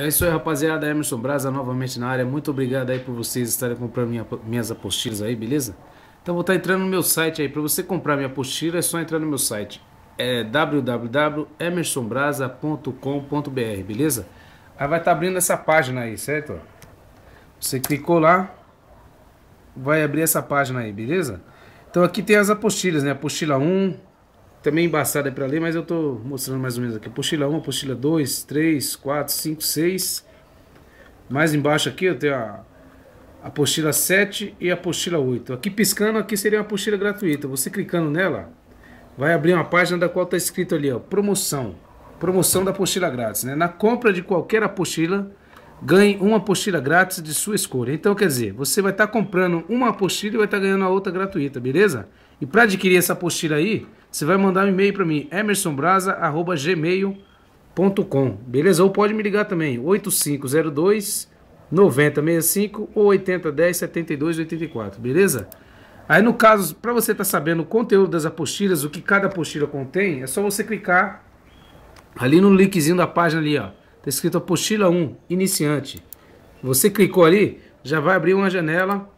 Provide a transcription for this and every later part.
É isso aí, rapaziada. Emerson Braza novamente na área. Muito obrigado aí por vocês estarem comprando minha, minhas apostilas aí, beleza? Então vou estar tá entrando no meu site aí. Para você comprar minha apostila é só entrar no meu site. É www.emersonbraza.com.br, beleza? Aí ah, vai estar tá abrindo essa página aí, certo? Você clicou lá, vai abrir essa página aí, beleza? Então aqui tem as apostilas, né? Apostila 1, também tá embaçada para ler, mas eu estou mostrando mais ou menos aqui. Apostila 1, apostila 2, 3, 4, 5, 6. Mais embaixo aqui eu tenho a apostila 7 e a apostila 8. Aqui piscando, aqui seria uma apostila gratuita. Você clicando nela, vai abrir uma página da qual está escrito ali, ó, promoção. Promoção da apostila grátis, né? Na compra de qualquer apostila, ganhe uma apostila grátis de sua escolha. Então, quer dizer, você vai estar tá comprando uma apostila e vai estar tá ganhando a outra gratuita, beleza? E para adquirir essa apostila aí, você vai mandar um e-mail para mim, emersonbrasa@gmail.com. Beleza? Ou pode me ligar também, 8502 9065 ou 8010 7284, beleza? Aí no caso, para você estar tá sabendo o conteúdo das apostilas, o que cada apostila contém, é só você clicar ali no linkzinho da página ali, ó. Tá escrito apostila 1, iniciante. Você clicou ali, já vai abrir uma janela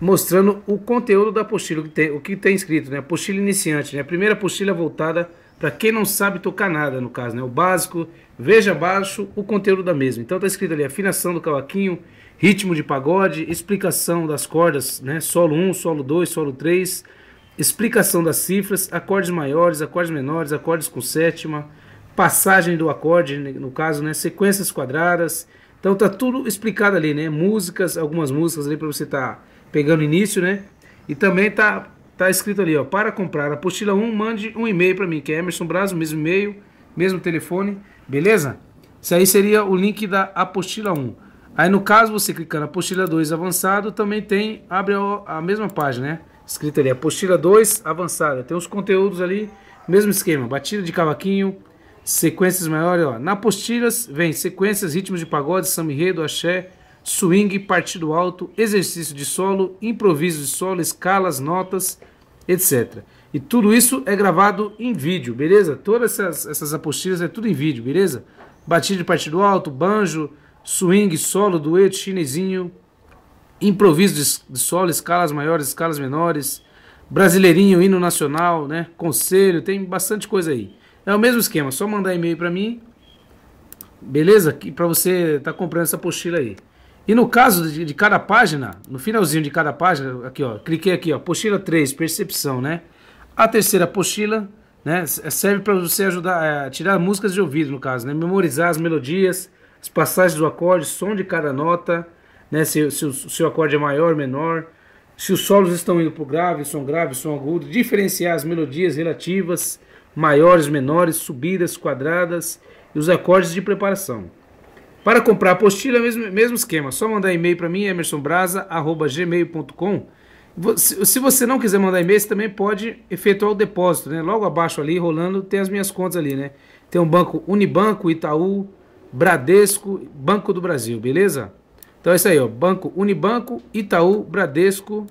mostrando o conteúdo da apostila, o que tem, o que tem escrito, né? Apostila iniciante, né? A primeira apostila voltada para quem não sabe tocar nada, no caso, né? O básico, veja abaixo o conteúdo da mesma. Então tá escrito ali afinação do cavaquinho, ritmo de pagode, explicação das cordas, né? Solo 1, solo 2, solo 3, explicação das cifras, acordes maiores, acordes menores, acordes com sétima, passagem do acorde, né? no caso, né? Sequências quadradas. Então tá tudo explicado ali, né? Músicas, algumas músicas ali para você estar tá pegando início, né? E também tá, tá escrito ali, ó, para comprar a apostila 1, mande um e-mail para mim, que é Emerson Brazo mesmo e-mail, mesmo telefone, beleza? Isso aí seria o link da apostila 1. Aí no caso, você clicar na apostila 2 avançado, também tem, abre a, a mesma página, né? Escrito ali, apostila 2 avançada. Tem os conteúdos ali, mesmo esquema, batida de cavaquinho, sequências maiores, ó. Na apostilas vem sequências, ritmos de pagode, samba enredo, axé, swing, partido alto, exercício de solo, improviso de solo, escalas, notas, etc. E tudo isso é gravado em vídeo, beleza? Todas essas, essas apostilas é tudo em vídeo, beleza? Batida de partido alto, banjo, swing, solo, dueto, chinesinho, improviso de, solo, escalas maiores, escalas menores, brasileirinho, hino nacional, né? Conselho, tem bastante coisa aí. É o mesmo esquema, só mandar e-mail para mim, beleza? Para você estar tá comprando essa apostila aí. E no caso de, de, cada página, no finalzinho de cada página, aqui ó, cliquei aqui ó, apostila 3, percepção, né? A terceira apostila, né, é, serve para você ajudar é, a tirar músicas de ouvido, no caso, né? Memorizar as melodias, as passagens do acorde, som de cada nota, né? Se, se o seu acorde é maior, menor, se os solos estão indo para grave, som grave, som agudo, diferenciar as melodias relativas, maiores, menores, subidas, quadradas e os acordes de preparação. Para comprar apostila, mesmo, mesmo esquema. Só mandar e-mail para mim, emersonbrasa.gmail.com. Se você não quiser mandar e-mail, você também pode efetuar o depósito, né? Logo abaixo ali, rolando, tem as minhas contas ali, né? Tem um banco Unibanco, Itaú, Bradesco, Banco do Brasil, beleza? Então é isso aí, ó. Banco Unibanco, Itaú, Bradesco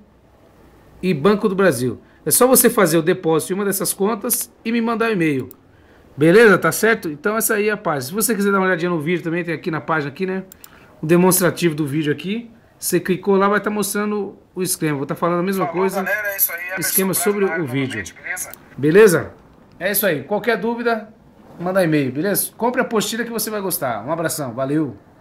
e Banco do Brasil. É só você fazer o depósito em uma dessas contas e me mandar um e-mail. Beleza? Tá certo? Então essa aí é a página. Se você quiser dar uma olhadinha no vídeo também, tem aqui na página aqui, né? O demonstrativo do vídeo aqui. Você clicou lá, vai estar tá mostrando o esquema. Vou estar tá falando a mesma Falou, coisa. Galera, é aí, esquema sobre o vídeo. Beleza? beleza? É isso aí. Qualquer dúvida, manda e-mail, beleza? Compre a apostila que você vai gostar. Um abração. Valeu!